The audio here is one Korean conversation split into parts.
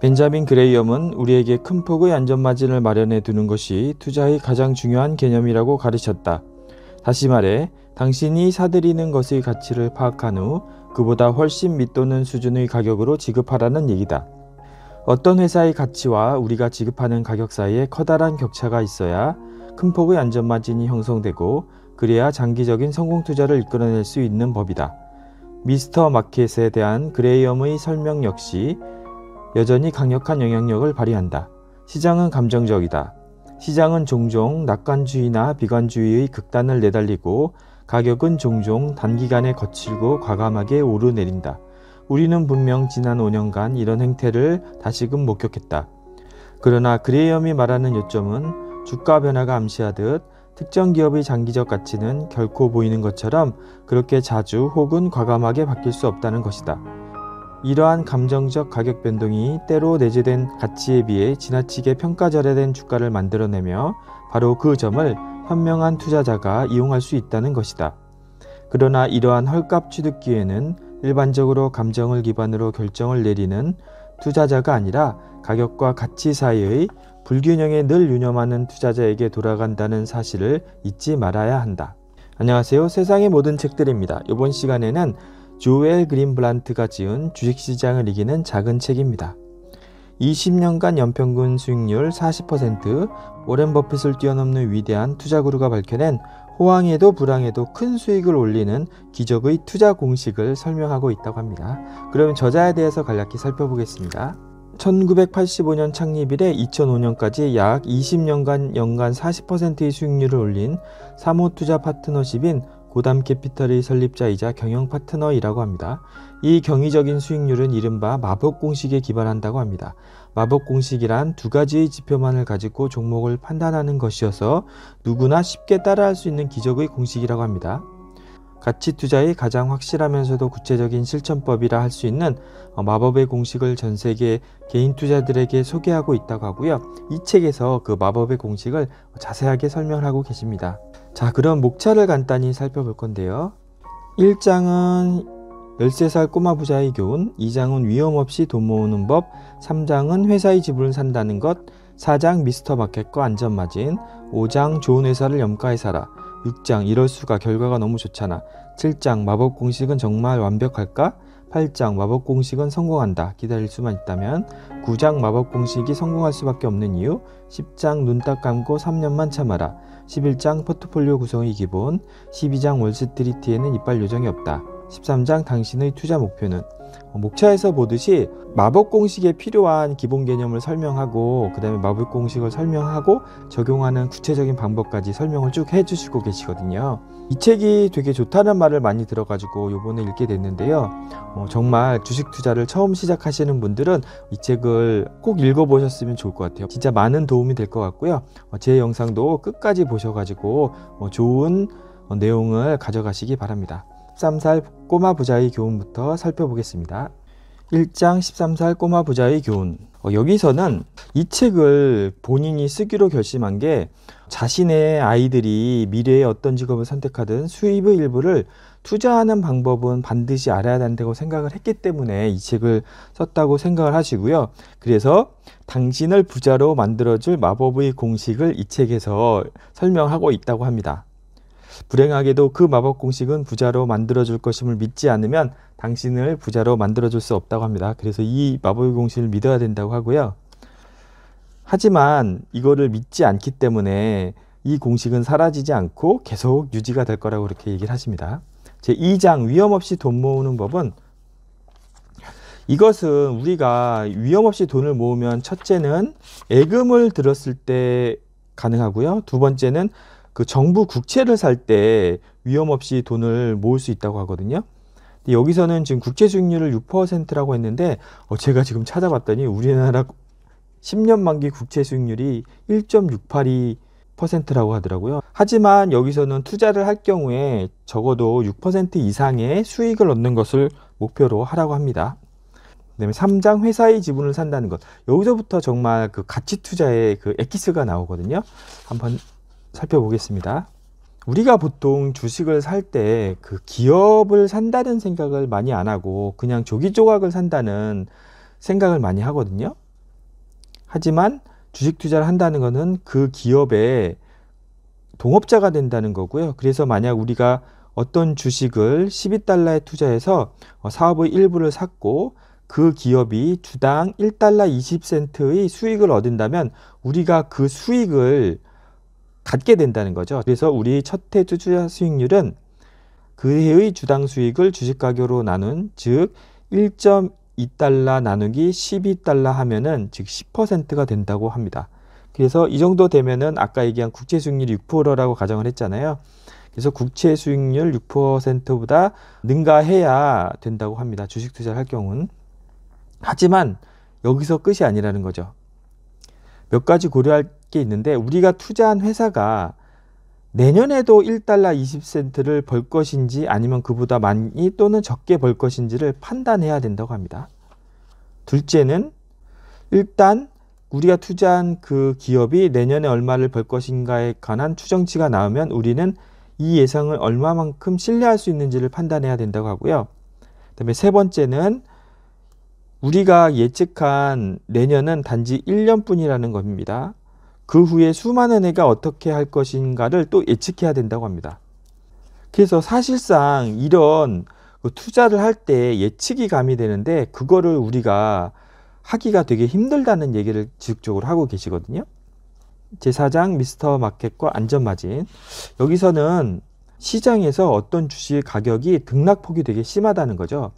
벤자민 그레이엄은 우리에게 큰 폭의 안전마진을 마련해 두는 것이 투자의 가장 중요한 개념이라고 가르쳤다. 다시 말해 당신이 사들이는 것의 가치를 파악한 후 그보다 훨씬 밑도는 수준의 가격으로 지급하라는 얘기다. 어떤 회사의 가치와 우리가 지급하는 가격 사이에 커다란 격차가 있어야 큰 폭의 안전마진이 형성되고 그래야 장기적인 성공 투자를 이끌어낼 수 있는 법이다. 미스터 마켓에 대한 그레이엄의 설명 역시 여전히 강력한 영향력을 발휘한다. 시장은 감정적이다. 시장은 종종 낙관주의나 비관주의의 극단을 내달리고 가격은 종종 단기간에 거칠고 과감하게 오르내린다. 우리는 분명 지난 5년간 이런 행태를 다시금 목격했다. 그러나 그레이엄이 말하는 요점은 주가 변화가 암시하듯 특정 기업의 장기적 가치는 결코 보이는 것처럼 그렇게 자주 혹은 과감하게 바뀔 수 없다는 것이다. 이러한 감정적 가격 변동이 때로 내재된 가치에 비해 지나치게 평가절하된 주가를 만들어내며 바로 그 점을 현명한 투자자가 이용할 수 있다는 것이다. 그러나 이러한 헐값 취득 기에는 일반적으로 감정을 기반으로 결정을 내리는 투자자가 아니라 가격과 가치 사이의 불균형에 늘 유념하는 투자자에게 돌아간다는 사실을 잊지 말아야 한다. 안녕하세요. 세상의 모든 책들입니다. 이번 시간에는 조엘 그린블란트가 지은 주식시장을 이기는 작은 책입니다. 20년간 연평균 수익률 40%, 오렌 버핏을 뛰어넘는 위대한 투자 구루가 밝혀낸 호황에도 불황에도 큰 수익을 올리는 기적의 투자 공식을 설명하고 있다고 합니다. 그러면 저자에 대해서 간략히 살펴보겠습니다. 1985년 창립 이래 2005년까지 약 20년간 연간 40%의 수익률을 올린 사모투자 파트너십인 고담 캐피털의 설립자이자 경영 파트너이라고 합니다. 이 경이적인 수익률은 이른바 마법 공식에 기반한다고 합니다. 마법 공식이란 두 가지의 지표만을 가지고 종목을 판단하는 것이어서 누구나 쉽게 따라할 수 있는 기적의 공식이라고 합니다. 가치 투자의 가장 확실하면서도 구체적인 실천법이라 할 수 있는 어, 마법의 공식을 전 세계 개인 투자들에게 소개하고 있다고 하고요. 이 책에서 그 마법의 공식을 자세하게 설명하고 계십니다. 자, 그럼 목차를 간단히 살펴볼 건데요. 1장은 13살 꼬마 부자의 교훈, 2장은 위험 없이 돈 모으는 법, 3장은 회사의 지분을 산다는 것, 4장 미스터 마켓과 안전마진, 5장 좋은 회사를 염가에 사라, 6장 이럴 수가 결과가 너무 좋잖아. 7장 마법 공식은 정말 완벽할까? 8장 마법 공식은 성공한다. 기다릴 수만 있다면 9장 마법 공식이 성공할 수밖에 없는 이유 10장 눈 딱 감고 3년만 참아라. 11장 포트폴리오 구성이 기본 12장 월스트리트에는 이빨 요정이 없다. 13장 당신의 투자 목표는 어, 목차에서 보듯이 마법 공식에 필요한 기본 개념을 설명하고 그 다음에 마법 공식을 설명하고 적용하는 구체적인 방법까지 설명을 쭉 해주시고 계시거든요 이 책이 되게 좋다는 말을 많이 들어가지고 요번에 읽게 됐는데요 어, 정말 주식 투자를 처음 시작하시는 분들은 이 책을 꼭 읽어보셨으면 좋을 것 같아요 진짜 많은 도움이 될 것 같고요 어, 제 영상도 끝까지 보셔가지고 어, 좋은 어, 내용을 가져가시기 바랍니다 13살 꼬마 부자의 교훈부터 살펴보겠습니다. 1장 13살 꼬마 부자의 교훈. 어, 여기서는 이 책을 본인이 쓰기로 결심한 게 자신의 아이들이 미래에 어떤 직업을 선택하든 수입의 일부를 투자하는 방법은 반드시 알아야 한다고 생각을 했기 때문에 이 책을 썼다고 생각을 하시고요. 그래서 당신을 부자로 만들어줄 마법의 공식을 이 책에서 설명하고 있다고 합니다. 불행하게도 그 마법 공식은 부자로 만들어줄 것임을 믿지 않으면 당신을 부자로 만들어줄 수 없다고 합니다. 그래서 이 마법의 공식을 믿어야 된다고 하고요. 하지만 이거를 믿지 않기 때문에 이 공식은 사라지지 않고 계속 유지가 될 거라고 이렇게 얘기를 하십니다. 제2장 위험 없이 돈 모으는 법은 이것은 우리가 위험 없이 돈을 모으면 첫째는 애금을 들었을 때 가능하고요. 두 번째는 그 정부 국채를 살 때 위험 없이 돈을 모을 수 있다고 하거든요. 근데 여기서는 지금 국채 수익률을 6%라고 했는데 어, 제가 지금 찾아봤더니 우리나라 10년 만기 국채 수익률이 1.682%라고 하더라고요. 하지만 여기서는 투자를 할 경우에 적어도 6% 이상의 수익을 얻는 것을 목표로 하라고 합니다. 그다음에 3장 회사의 지분을 산다는 것. 여기서부터 정말 그 가치 투자의 그 엑기스가 나오거든요. 한번 살펴보겠습니다. 우리가 보통 주식을 살 때 그 기업을 산다는 생각을 많이 안 하고 그냥 조기 조각을 산다는 생각을 많이 하거든요. 하지만 주식 투자를 한다는 것은 그 기업의 동업자가 된다는 거고요. 그래서 만약 우리가 어떤 주식을 12달러에 투자해서 어, 사업의 일부를 샀고 그 기업이 주당 1달러 20센트의 수익을 얻은다면 우리가 그 수익을 갖게 된다는 거죠. 그래서 우리 첫해 투자 수익률은 그 해의 주당 수익을 주식 가격으로 나눈 즉 1.2달러 나누기 12달러 하면은 즉 10%가 된다고 합니다. 그래서 이 정도 되면은 아까 얘기한 국채 수익률 6%라고 가정을 했잖아요. 그래서 국채 수익률 6%보다 능가해야 된다고 합니다. 주식 투자를 할 경우는. 하지만 여기서 끝이 아니라는 거죠. 몇 가지 고려할 게 있는데 우리가 투자한 회사가 내년에도 1달러 20센트를 벌 것인지 아니면 그보다 많이 또는 적게 벌 것인지를 판단해야 된다고 합니다. 둘째는 일단 우리가 투자한 그 기업이 내년에 얼마를 벌 것인가에 관한 추정치가 나오면 우리는 이 예상을 얼마만큼 신뢰할 수 있는지를 판단해야 된다고 하고요. 그다음에 세 번째는 우리가 예측한 내년은 단지 1년뿐이라는 겁니다. 그 후에 수많은 해가 어떻게 할 것인가를 또 예측해야 된다고 합니다. 그래서 사실상 이런 그 투자를 할 때 예측이 가미되는데 그거를 우리가 하기가 되게 힘들다는 얘기를 지속적으로 하고 계시거든요. 제사장 미스터 마켓과 안전마진. 여기서는 시장에서 어떤 주식 가격이 등락폭이 되게 심하다는 거죠.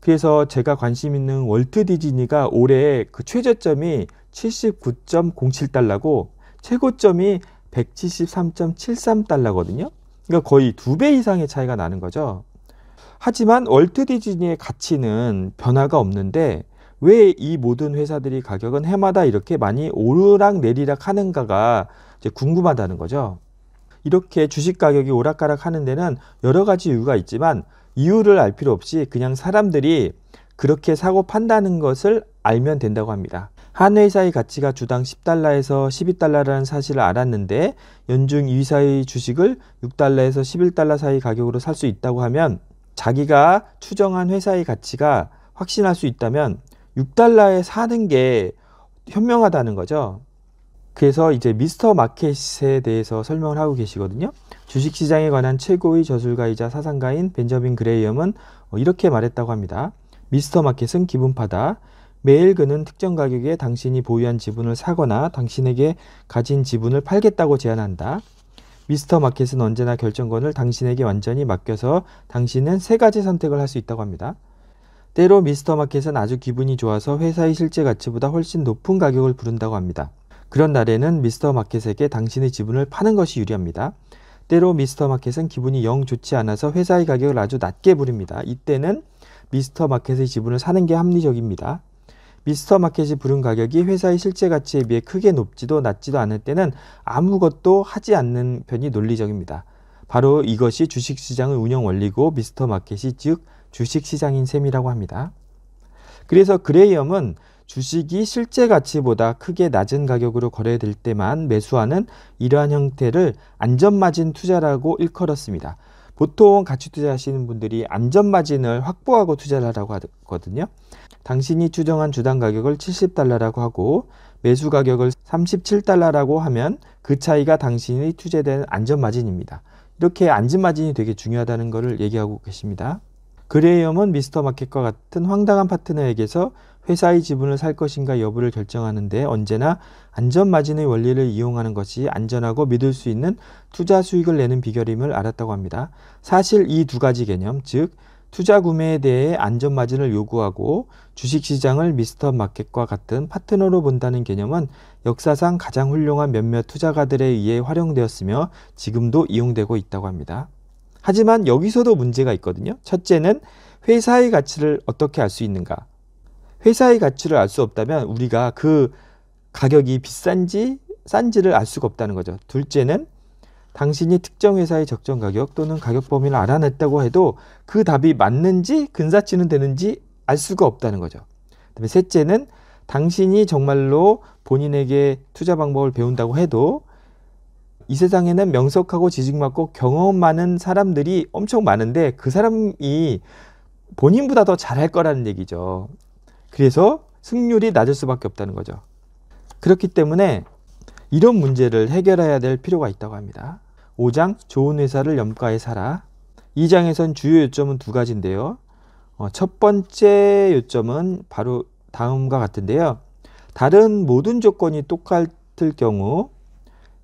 그래서 제가 관심 있는 월트 디즈니가 올해 그 최저점이 79.07달러고 최고점이 173.73달러거든요. 그러니까 거의 두 배 이상의 차이가 나는 거죠. 하지만 월트 디즈니의 가치는 변화가 없는데 왜 이 모든 회사들이 가격은 해마다 이렇게 많이 오르락 내리락 하는가가 궁금하다는 거죠. 이렇게 주식 가격이 오락가락 하는 데는 여러 가지 이유가 있지만 이유를 알 필요 없이 그냥 사람들이 그렇게 사고 판다는 것을 알면 된다고 합니다. 한 회사의 가치가 주당 10달러에서 12달러라는 사실을 알았는데 연중 이 회사의 주식을 6달러에서 11달러 사이 가격으로 살 수 있다고 하면 자기가 추정한 회사의 가치가 확신할 수 있다면 6달러에 사는 게 현명하다는 거죠. 그래서 이제 미스터 마켓에 대해서 설명을 하고 계시거든요. 주식시장에 관한 최고의 저술가이자 사상가인 벤저민 그레이엄은 어, 이렇게 말했다고 합니다. 미스터 마켓은 기분파다. 매일 그는 특정 가격에 당신이 보유한 지분을 사거나 당신에게 가진 지분을 팔겠다고 제안한다. 미스터 마켓은 언제나 결정권을 당신에게 완전히 맡겨서 당신은 세 가지 선택을 할 수 있다고 합니다. 때로 미스터 마켓은 아주 기분이 좋아서 회사의 실제 가치보다 훨씬 높은 가격을 부른다고 합니다. 그런 날에는 미스터 마켓에게 당신의 지분을 파는 것이 유리합니다. 때로 미스터 마켓은 기분이 영 좋지 않아서 회사의 가격을 아주 낮게 부립니다. 이때는 미스터 마켓의 지분을 사는 게 합리적입니다. 미스터 마켓이 부른 가격이 회사의 실제 가치에 비해 크게 높지도 낮지도 않을 때는 아무것도 하지 않는 편이 논리적입니다. 바로 이것이 주식시장의 운영 원리고 미스터 마켓이 즉 주식시장인 셈이라고 합니다. 그래서 그레이엄은 주식이 실제 가치보다 크게 낮은 가격으로 거래될 때만 매수하는 이러한 형태를 안전마진 투자라고 일컬었습니다. 보통 가치 투자하시는 분들이 안전마진을 확보하고 투자를 하라고 하거든요. 당신이 추정한 주당 가격을 70달러라고 하고 매수 가격을 37달러라고 하면 그 차이가 당신이 투자된 안전마진입니다. 이렇게 안전마진이 되게 중요하다는 것을 얘기하고 계십니다. 그레이엄은 미스터 마켓과 같은 황당한 파트너에게서 회사의 지분을 살 것인가 여부를 결정하는데 언제나 안전마진의 원리를 이용하는 것이 안전하고 믿을 수 있는 투자 수익을 내는 비결임을 알았다고 합니다. 사실 이 두 가지 개념, 즉 투자 구매에 대해 안전마진을 요구하고 주식시장을 미스터 마켓과 같은 파트너로 본다는 개념은 역사상 가장 훌륭한 몇몇 투자가들에 의해 활용되었으며 지금도 이용되고 있다고 합니다. 하지만 여기서도 문제가 있거든요. 첫째는 회사의 가치를 어떻게 알 수 있는가? 회사의 가치를 알 수 없다면 우리가 그 가격이 비싼지 싼지를 알 수가 없다는 거죠. 둘째는 당신이 특정 회사의 적정 가격 또는 가격 범위를 알아냈다고 해도 그 답이 맞는지 근사치는 되는지 알 수가 없다는 거죠. 그다음에 셋째는 당신이 정말로 본인에게 투자 방법을 배운다고 해도 이 세상에는 명석하고 지식맞고 경험 많은 사람들이 엄청 많은데 그 사람이 본인보다 더 잘할 거라는 얘기죠. 그래서 승률이 낮을 수밖에 없다는 거죠. 그렇기 때문에 이런 문제를 해결해야 될 필요가 있다고 합니다. 5장 좋은 회사를 염가에 살아 2장에선 주요 요점은 두 가지인데요. 어, 첫 번째 요점은 바로 다음과 같은데요. 다른 모든 조건이 똑같을 경우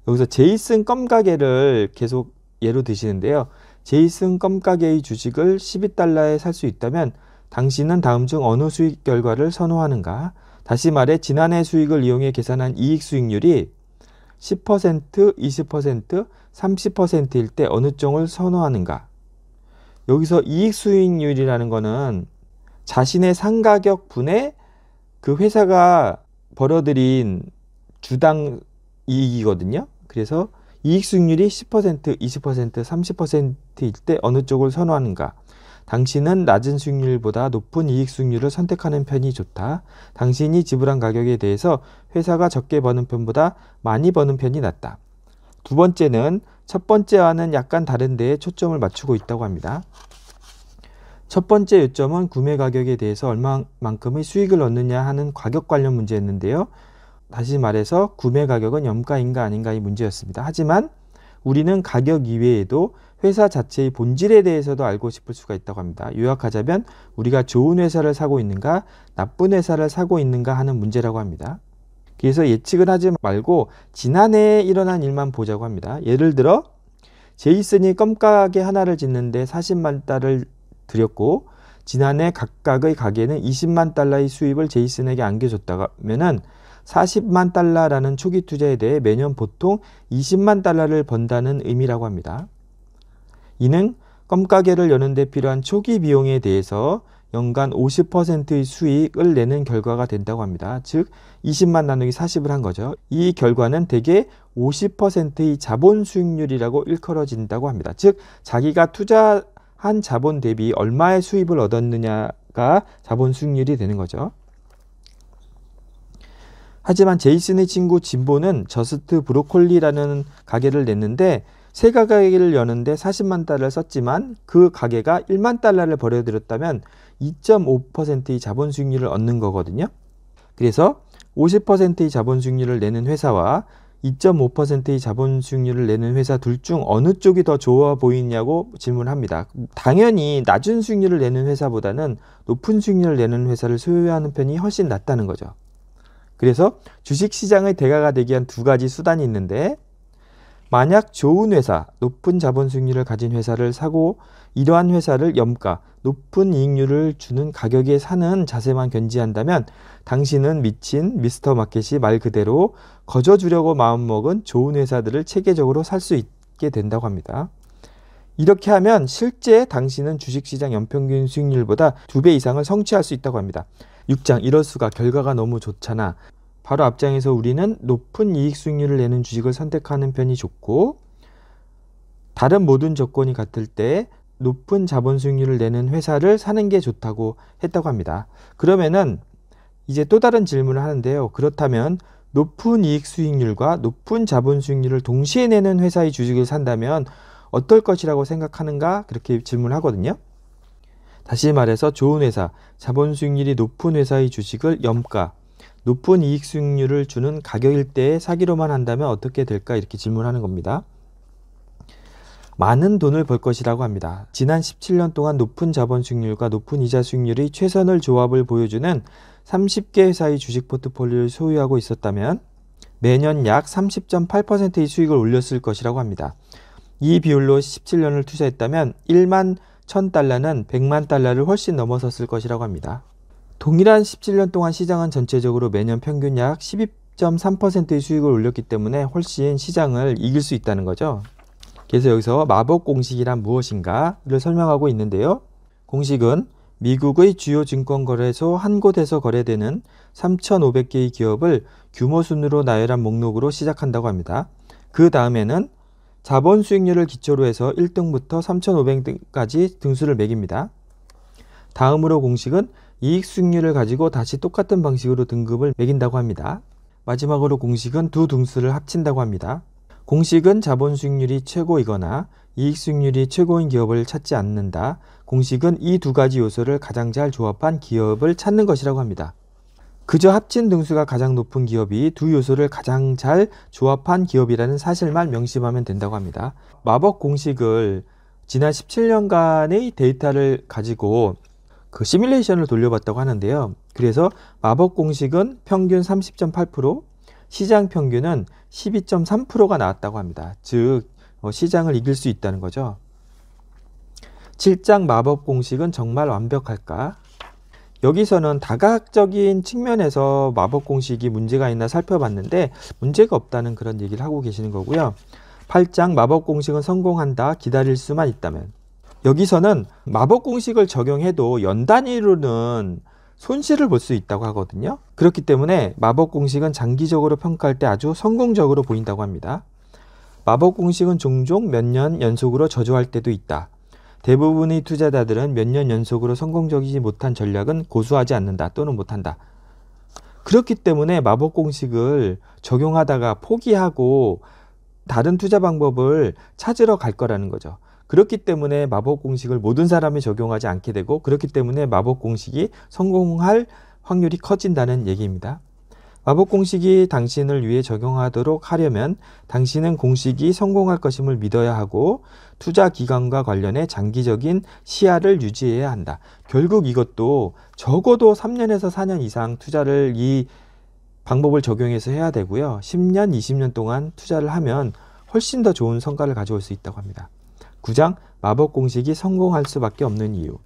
여기서 제이슨 껌가게를 계속 예로 드시는데요. 제이슨 껌가게의 주식을 12달러에 살 수 있다면 당신은 다음 중 어느 수익 결과를 선호하는가? 다시 말해 지난해 수익을 이용해 계산한 이익 수익률이 10%, 20%, 30%일 때 어느 쪽을 선호하는가? 여기서 이익 수익률이라는 거는 자신의 상가격 분의 그 회사가 벌어들인 주당 이익이거든요. 그래서 이익 수익률이 10%, 20%, 30%일 때 어느 쪽을 선호하는가? 당신은 낮은 수익률보다 높은 이익 수익률을 선택하는 편이 좋다. 당신이 지불한 가격에 대해서 회사가 적게 버는 편보다 많이 버는 편이 낫다. 두 번째는 첫 번째와는 약간 다른 데에 초점을 맞추고 있다고 합니다. 첫 번째 요점은 구매 가격에 대해서 얼마만큼의 수익을 얻느냐 하는 가격 관련 문제였는데요. 다시 말해서 구매 가격은 염가인가 아닌가의 문제였습니다. 하지만 우리는 가격 이외에도 회사 자체의 본질에 대해서도 알고 싶을 수가 있다고 합니다. 요약하자면 우리가 좋은 회사를 사고 있는가 나쁜 회사를 사고 있는가 하는 문제라고 합니다. 그래서 예측을 하지 말고 지난해에 일어난 일만 보자고 합니다. 예를 들어 제이슨이 껌가게 하나를 짓는데 40만 달러를 들였고 지난해 각각의 가게는 20만 달러의 수입을 제이슨에게 안겨줬다면은 40만 달러라는 초기 투자에 대해 매년 보통 20만 달러를 번다는 의미라고 합니다. 이는 껌가게를 여는 데 필요한 초기 비용에 대해서 연간 50%의 수익을 내는 결과가 된다고 합니다. 즉 20만 나누기 40을 한 거죠. 이 결과는 대개 50%의 자본 수익률이라고 일컬어진다고 합니다. 즉 자기가 투자한 자본 대비 얼마의 수입을 얻었느냐가 자본 수익률이 되는 거죠. 하지만 제이슨의 친구 진보는 저스트 브로콜리라는 가게를 냈는데 세 가게를 여는데 40만 달러를 썼지만 그 가게가 1만 달러를 벌어들였다면 2.5%의 자본 수익률을 얻는 거거든요. 그래서 50%의 자본 수익률을 내는 회사와 2.5%의 자본 수익률을 내는 회사 둘 중 어느 쪽이 더 좋아 보이냐고 질문합니다. 당연히 낮은 수익률을 내는 회사보다는 높은 수익률을 내는 회사를 소유하는 편이 훨씬 낫다는 거죠. 그래서 주식시장의 대가가 되기 위한 두 가지 수단이 있는데 만약 좋은 회사, 높은 자본 수익률을 가진 회사를 사고 이러한 회사를 염가, 높은 이익률을 주는 가격에 사는 자세만 견지한다면 당신은 미친 미스터 마켓이 말 그대로 거저 주려고 마음먹은 좋은 회사들을 체계적으로 살 수 있게 된다고 합니다. 이렇게 하면 실제 당신은 주식시장 연평균 수익률보다 두 배 이상을 성취할 수 있다고 합니다. 6장 이럴 수가 결과가 너무 좋잖아. 바로 앞장에서 우리는 높은 이익 수익률을 내는 주식을 선택하는 편이 좋고 다른 모든 조건이 같을 때 높은 자본 수익률을 내는 회사를 사는 게 좋다고 했다고 합니다. 그러면은 이제 또 다른 질문을 하는데요. 그렇다면 높은 이익 수익률과 높은 자본 수익률을 동시에 내는 회사의 주식을 산다면 어떨 것이라고 생각하는가 그렇게 질문하거든요. 을 다시 말해서 좋은 회사, 자본 수익률이 높은 회사의 주식을 염가, 높은 이익 수익률을 주는 가격일 때에 사기로만 한다면 어떻게 될까 이렇게 질문하는 겁니다. 많은 돈을 벌 것이라고 합니다. 지난 17년 동안 높은 자본 수익률과 높은 이자 수익률이 최선을 조합을 보여주는 30개 회사의 주식 포트폴리오를 소유하고 있었다면 매년 약 30.8%의 수익을 올렸을 것이라고 합니다. 이 비율로 17년을 투자했다면 1만 1000달러는 100만 달러를 훨씬 넘어섰을 것이라고 합니다. 동일한 17년 동안 시장은 전체적으로 매년 평균 약 12.3%의 수익을 올렸기 때문에 훨씬 시장을 이길 수 있다는 거죠. 그래서 여기서 마법 공식이란 무엇인가를 설명하고 있는데요. 공식은 미국의 주요 증권거래소 한 곳에서 거래되는 3,500개의 기업을 규모 순으로 나열한 목록으로 시작한다고 합니다. 그 다음에는 자본 수익률을 기초로 해서 1등부터 3,500등까지 등수를 매깁니다. 다음으로 공식은 이익수익률을 가지고 다시 똑같은 방식으로 등급을 매긴다고 합니다. 마지막으로 공식은 두 등수를 합친다고 합니다. 공식은 자본수익률이 최고이거나 이익수익률이 최고인 기업을 찾지 않는다. 공식은 이 두 가지 요소를 가장 잘 조합한 기업을 찾는 것이라고 합니다. 그저 합친 등수가 가장 높은 기업이 두 요소를 가장 잘 조합한 기업이라는 사실만 명심하면 된다고 합니다. 마법 공식을 지난 17년간의 데이터를 가지고 그 시뮬레이션을 돌려봤다고 하는데요. 그래서 마법 공식은 평균 30.8%, 시장 평균은 12.3%가 나왔다고 합니다. 즉 어, 시장을 이길 수 있다는 거죠. 7장 마법 공식은 정말 완벽할까? 여기서는 다각적인 측면에서 마법 공식이 문제가 있나 살펴봤는데 문제가 없다는 그런 얘기를 하고 계시는 거고요. 8장 마법 공식은 성공한다. 기다릴 수만 있다면. 여기서는 마법 공식을 적용해도 연 단위로는 손실을 볼 수 있다고 하거든요. 그렇기 때문에 마법 공식은 장기적으로 평가할 때 아주 성공적으로 보인다고 합니다. 마법 공식은 종종 몇 년 연속으로 저조할 때도 있다. 대부분의 투자자들은 몇 년 연속으로 성공적이지 못한 전략은 고수하지 않는다 또는 못한다. 그렇기 때문에 마법 공식을 적용하다가 포기하고 다른 투자 방법을 찾으러 갈 거라는 거죠. 그렇기 때문에 마법 공식을 모든 사람이 적용하지 않게 되고 그렇기 때문에 마법 공식이 성공할 확률이 커진다는 얘기입니다. 마법 공식이 당신을 위해 적용하도록 하려면 당신은 공식이 성공할 것임을 믿어야 하고 투자 기간과 관련해 장기적인 시야를 유지해야 한다. 결국 이것도 적어도 3년에서 4년 이상 투자를 이 방법을 적용해서 해야 되고요. 10년, 20년 동안 투자를 하면 훨씬 더 좋은 성과를 가져올 수 있다고 합니다. 9장 마법 공식이 성공할 수밖에 없는 이유.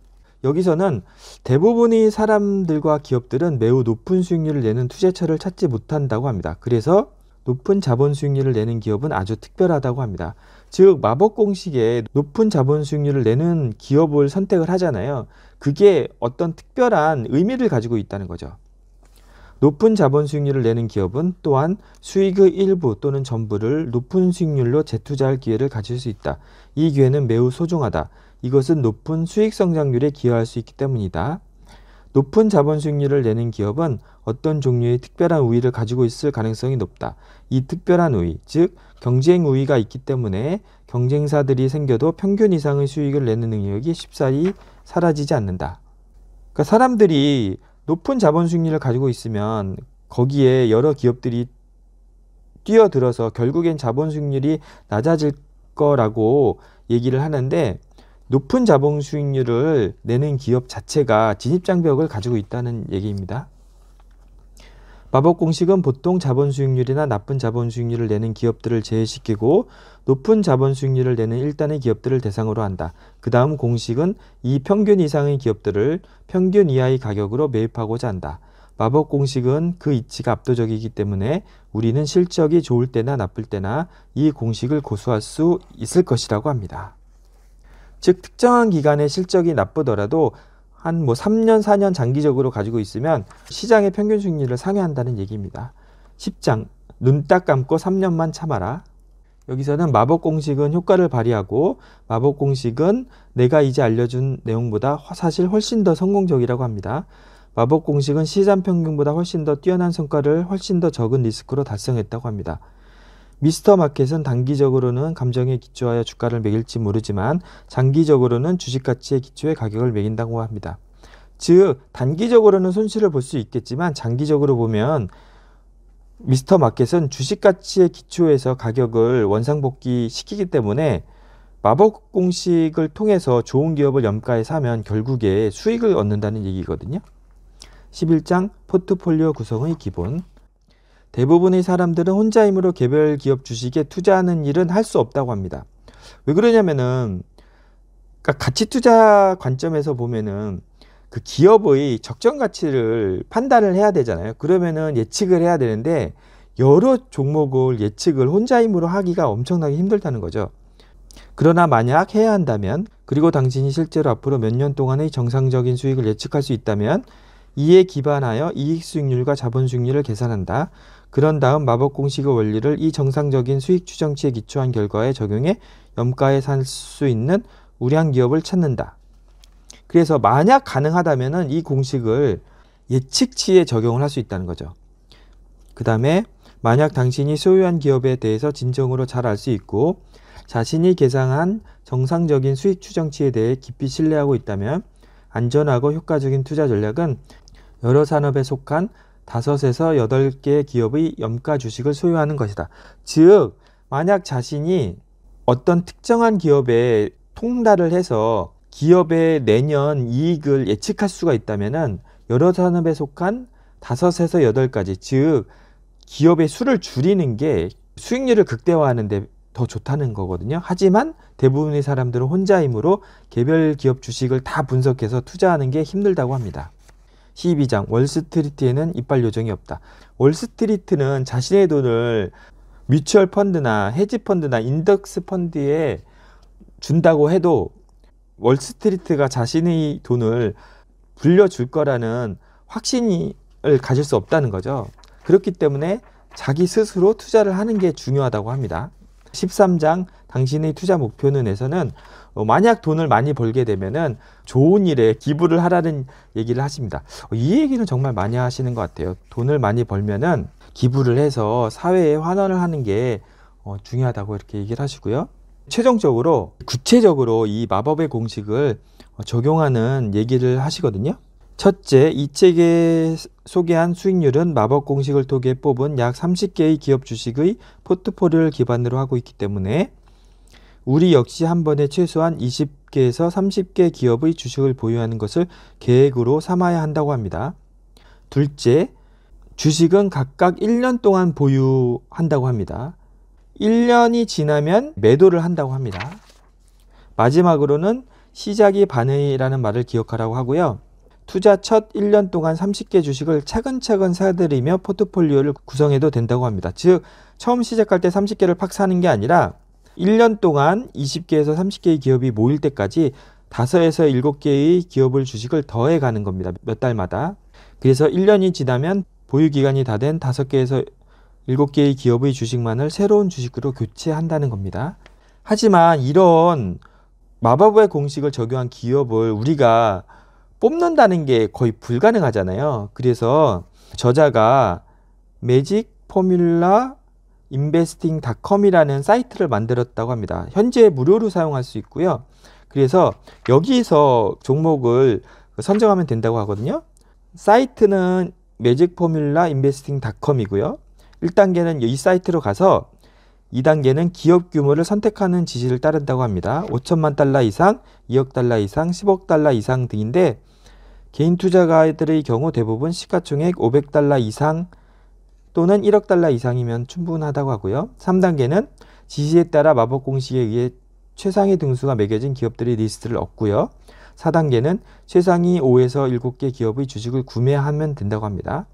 여기서는 대부분의 사람들과 기업들은 매우 높은 수익률을 내는 투자처를 찾지 못한다고 합니다. 그래서 높은 자본 수익률을 내는 기업은 아주 특별하다고 합니다. 즉 마법 공식에 높은 자본 수익률을 내는 기업을 선택을 하잖아요. 그게 어떤 특별한 의미를 가지고 있다는 거죠. 높은 자본 수익률을 내는 기업은 또한 수익의 일부 또는 전부를 높은 수익률로 재투자할 기회를 가질 수 있다. 이 기회는 매우 소중하다. 이것은 높은 수익 성장률에 기여할 수 있기 때문이다. 높은 자본 수익률을 내는 기업은 어떤 종류의 특별한 우위를 가지고 있을 가능성이 높다. 이 특별한 우위, 즉 경쟁 우위가 있기 때문에 경쟁사들이 생겨도 평균 이상의 수익을 내는 능력이 쉽사리 사라지지 않는다. 그러니까 사람들이 높은 자본 수익률을 가지고 있으면 거기에 여러 기업들이 뛰어들어서 결국엔 자본 수익률이 낮아질 거라고 얘기를 하는데 높은 자본 수익률을 내는 기업 자체가 진입장벽을 가지고 있다는 얘기입니다. 마법 공식은 보통 자본 수익률이나 나쁜 자본 수익률을 내는 기업들을 제외시키고 높은 자본 수익률을 내는 일단의 기업들을 대상으로 한다. 그 다음 공식은 이 평균 이상의 기업들을 평균 이하의 가격으로 매입하고자 한다. 마법 공식은 그 이치가 압도적이기 때문에 우리는 실적이 좋을 때나 나쁠 때나 이 공식을 고수할 수 있을 것이라고 합니다. 즉 특정한 기간의 실적이 나쁘더라도 한뭐 3년, 4년 장기적으로 가지고 있으면 시장의 평균 수익률을 상회한다는 얘기입니다. 10장, 눈 딱 감고 3년만 참아라. 여기서는 마법 공식은 효과를 발휘하고 마법 공식은 내가 이제 알려준 내용보다 사실 훨씬 더 성공적이라고 합니다. 마법 공식은 시장 평균보다 훨씬 더 뛰어난 성과를 훨씬 더 적은 리스크로 달성했다고 합니다. 미스터 마켓은 단기적으로는 감정에 기초하여 주가를 매길지 모르지만 장기적으로는 주식 가치에 기초해 가격을 매긴다고 합니다. 즉 단기적으로는 손실을 볼 수 있겠지만 장기적으로 보면 미스터 마켓은 주식 가치에 기초해서 가격을 원상복귀 시키기 때문에 마법 공식을 통해서 좋은 기업을 염가에 사면 결국에 수익을 얻는다는 얘기거든요. 11장 포트폴리오 구성의 기본 대부분의 사람들은 혼자임으로 개별 기업 주식에 투자하는 일은 할 수 없다고 합니다. 왜 그러냐면은 그러니까 가치 투자 관점에서 보면은 그 기업의 적정 가치를 판단을 해야 되잖아요. 그러면은 예측을 해야 되는데 여러 종목을 예측을 혼자임으로 하기가 엄청나게 힘들다는 거죠. 그러나 만약 해야 한다면 그리고 당신이 실제로 앞으로 몇 년 동안의 정상적인 수익을 예측할 수 있다면 이에 기반하여 이익 수익률과 자본 수익률을 계산한다. 그런 다음 마법 공식의 원리를 이 정상적인 수익 추정치에 기초한 결과에 적용해 염가에 살 수 있는 우량 기업을 찾는다. 그래서 만약 가능하다면이 공식을 예측치에 적용을 할 수 있다는 거죠. 그 다음에 만약 당신이 소유한 기업에 대해서 진정으로 잘 알 수 있고 자신이 계산한 정상적인 수익 추정치에 대해 깊이 신뢰하고 있다면 안전하고 효과적인 투자 전략은 여러 산업에 속한 다섯에서 여덟 개 기업의 염가 주식을 소유하는 것이다. 즉, 만약 자신이 어떤 특정한 기업에 통달을 해서 기업의 내년 이익을 예측할 수가 있다면은 여러 산업에 속한 다섯에서 여덟 가지, 즉 기업의 수를 줄이는 게 수익률을 극대화하는데 더 좋다는 거거든요. 하지만 대부분의 사람들은 혼자이므로 개별 기업 주식을 다 분석해서 투자하는 게 힘들다고 합니다. 12장 월스트리트에는 이빨 요정이 없다. 월스트리트는 자신의 돈을 뮤추얼 펀드나 헤지 펀드나 인덱스 펀드에 준다고 해도 월스트리트가 자신의 돈을 불려줄 거라는 확신을 가질 수 없다는 거죠. 그렇기 때문에 자기 스스로 투자를 하는 게 중요하다고 합니다. 13장 당신의 투자 목표는에서는 어, 만약 돈을 많이 벌게 되면은 좋은 일에 기부를 하라는 얘기를 하십니다. 어, 이 얘기는 정말 많이 하시는 것 같아요. 돈을 많이 벌면은 기부를 해서 사회에 환원을 하는 게 어, 중요하다고 이렇게 얘기를 하시고요. 최종적으로 구체적으로 이 마법의 공식을 적용하는 얘기를 하시거든요. 첫째, 이 책에 소개한 수익률은 마법 공식을 통해 뽑은 약 30개의 기업 주식의 포트폴리오를 기반으로 하고 있기 때문에 우리 역시 한 번에 최소한 20개에서 30개 기업의 주식을 보유하는 것을 계획으로 삼아야 한다고 합니다. 둘째, 주식은 각각 1년 동안 보유한다고 합니다. 1년이 지나면 매도를 한다고 합니다. 마지막으로는 시작이 반의라는 말을 기억하라고 하고요. 투자 첫 1년 동안 30개 주식을 차근차근 사들이며 포트폴리오를 구성해도 된다고 합니다. 즉, 처음 시작할 때 30개를 팍 사는 게 아니라 1년 동안 20개에서 30개의 기업이 모일 때까지 5에서 7개의 기업을 주식을 더해 가는 겁니다. 몇 달마다. 그래서 1년이 지나면 보유기간이 다 된 5개에서 7개의 기업의 주식만을 새로운 주식으로 교체한다는 겁니다. 하지만 이런 마법의 공식을 적용한 기업을 우리가 뽑는다는 게 거의 불가능하잖아요. 그래서 저자가 매직 포뮬라 인베스팅닷컴이라는 사이트를 만들었다고 합니다. 현재 무료로 사용할 수 있고요. 그래서 여기서 종목을 선정하면 된다고 하거든요. 사이트는 매직 포뮬라 인베스팅닷컴이고요. 1단계는 이 사이트로 가서 2단계는 기업 규모를 선택하는 지시를 따른다고 합니다. 5천만 달러 이상, 2억 달러 이상, 10억 달러 이상 등인데 개인 투자가들의 경우 대부분 시가총액 500달러 이상 또는 1억 달러 이상이면 충분하다고 하고요. 3단계는 지시에 따라 마법 공식에 의해 최상의 등수가 매겨진 기업들의 리스트를 얻고요. 4단계는 최상위 5에서 7개 기업의 주식을 구매하면 된다고 합니다.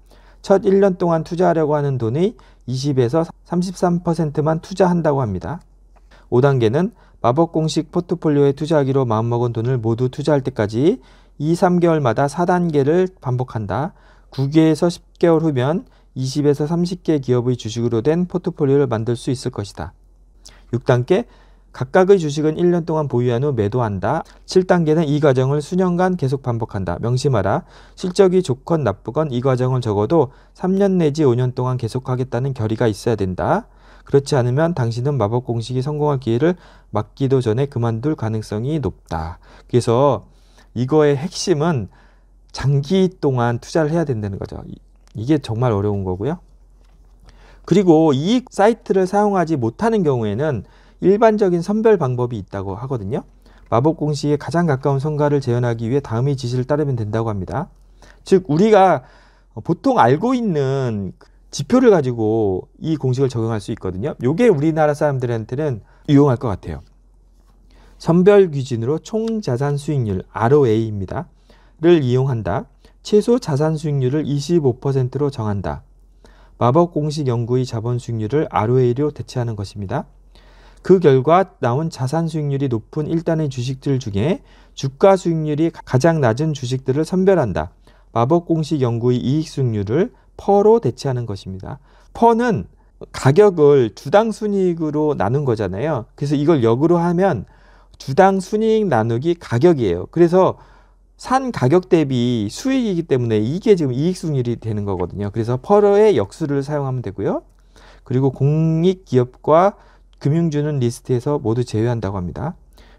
첫 1년 동안 투자하려고 하는 돈의 20에서 33%만 투자한다고 합니다. 5단계는 마법 공식 포트폴리오에 투자하기로 마음먹은 돈을 모두 투자할 때까지 2, 3개월마다 4단계를 반복한다. 9개에서 10개월 후면 20에서 30개 기업의 주식으로 된 포트폴리오를 만들 수 있을 것이다. 6단계 각각의 주식은 1년 동안 보유한 후 매도한다. 7단계는 이 과정을 수년간 계속 반복한다. 명심하라. 실적이 좋건 나쁘건 이 과정을 적어도 3년 내지 5년 동안 계속하겠다는 결의가 있어야 된다. 그렇지 않으면 당신은 마법 공식이 성공할 기회를 막기도 전에 그만둘 가능성이 높다. 그래서 이거의 핵심은 장기 동안 투자를 해야 된다는 거죠. 이게 정말 어려운 거고요. 그리고 이 사이트를 사용하지 못하는 경우에는 일반적인 선별 방법이 있다고 하거든요. 마법 공식에 가장 가까운 성과를 재현하기 위해 다음의 지시를 따르면 된다고 합니다. 즉 우리가 보통 알고 있는 지표를 가지고 이 공식을 적용할 수 있거든요. 요게 우리나라 사람들한테는 유용할 것 같아요. 선별 기준으로 총 자산 수익률 ROA입니다. 를 이용한다. 최소 자산 수익률을 25%로 정한다. 마법 공식 연구의 자본 수익률을 ROA로 대체하는 것입니다. 그 결과 나온 자산 수익률이 높은 일단의 주식들 중에 주가 수익률이 가장 낮은 주식들을 선별한다. 마법 공식 연구의 이익 수익률을 퍼로 대체하는 것입니다. 퍼는 가격을 주당 순이익으로 나눈 거잖아요. 그래서 이걸 역으로 하면 주당 순이익 나누기 가격이에요. 그래서 산 가격 대비 수익이기 때문에 이게 지금 이익순율이 되는 거거든요. 그래서 퍼러의 역수를 사용하면 되고요. 그리고 공익 기업과 금융주는 리스트에서 모두 제외한다고 합니다.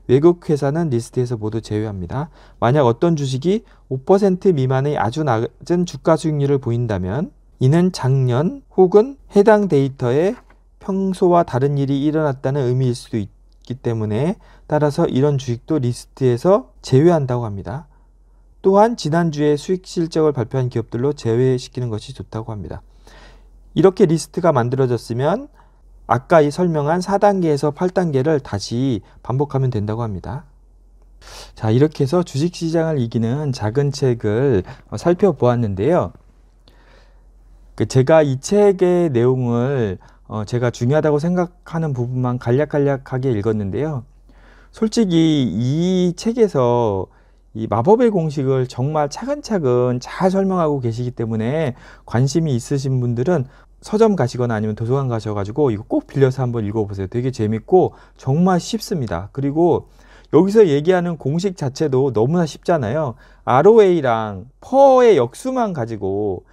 외국 회사는 리스트에서 모두 제외합니다. 만약 어떤 주식이 5% 미만의 아주 낮은 주가 수익률을 보인다면 이는 작년 혹은 해당 데이터에 평소와 다른 일이 일어났다는 의미일 수도 있기 때문에 따라서 이런 주식도 리스트에서 제외한다고 합니다. 또한 지난주에 수익 실적을 발표한 기업들로 제외시키는 것이 좋다고 합니다. 이렇게 리스트가 만들어졌으면 아까 이 설명한 4단계에서 8단계를 다시 반복하면 된다고 합니다. 자, 이렇게 해서 주식시장을 이기는 작은 책을 살펴보았는데요. 그 제가 이 책의 내용을 어, 제가 중요하다고 생각하는 부분만 간략간략하게 읽었는데요. 솔직히 이 책에서 이 마법의 공식을 정말 차근차근 잘 설명하고 계시기 때문에 관심이 있으신 분들은 서점 가시거나 아니면 도서관 가셔가지고 이거 꼭 빌려서 한번 읽어보세요. 되게 재밌고 정말 쉽습니다. 그리고 여기서 얘기하는 공식 자체도 너무나 쉽잖아요. ROA랑 퍼의 역수만 가지고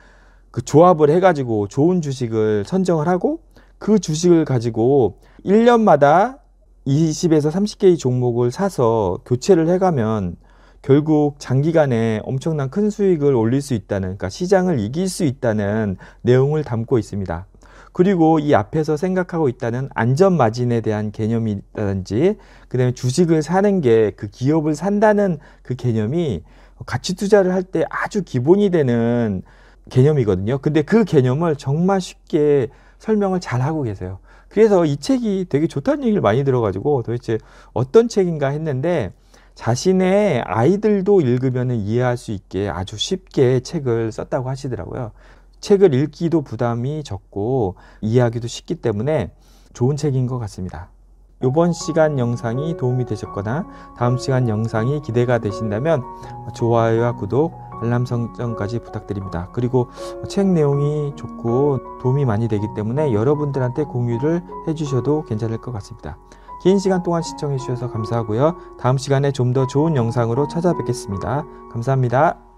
그 조합을 해가지고 좋은 주식을 선정을 하고 그 주식을 가지고 1년마다 20에서 30개의 종목을 사서 교체를 해가면 결국 장기간에 엄청난 큰 수익을 올릴 수 있다는, 그러니까 시장을 이길 수 있다는 내용을 담고 있습니다. 그리고 이 앞에서 생각하고 있다는 안전 마진에 대한 개념이라든지, 그 다음에 주식을 사는 게 그 기업을 산다는 그 개념이 가치 투자를 할 때 아주 기본이 되는 개념이거든요. 근데 그 개념을 정말 쉽게 설명을 잘 하고 계세요. 그래서 이 책이 되게 좋다는 얘기를 많이 들어가지고 도대체 어떤 책인가 했는데 자신의 아이들도 읽으면 이해할 수 있게 아주 쉽게 책을 썼다고 하시더라고요. 책을 읽기도 부담이 적고 이해하기도 쉽기 때문에 좋은 책인 것 같습니다. 이번 시간 영상이 도움이 되셨거나 다음 시간 영상이 기대가 되신다면 좋아요와 구독, 알람 설정까지 부탁드립니다. 그리고 책 내용이 좋고 도움이 많이 되기 때문에 여러분들한테 공유를 해주셔도 괜찮을 것 같습니다. 긴 시간 동안 시청해주셔서 감사하고요. 다음 시간에 좀 더 좋은 영상으로 찾아뵙겠습니다. 감사합니다.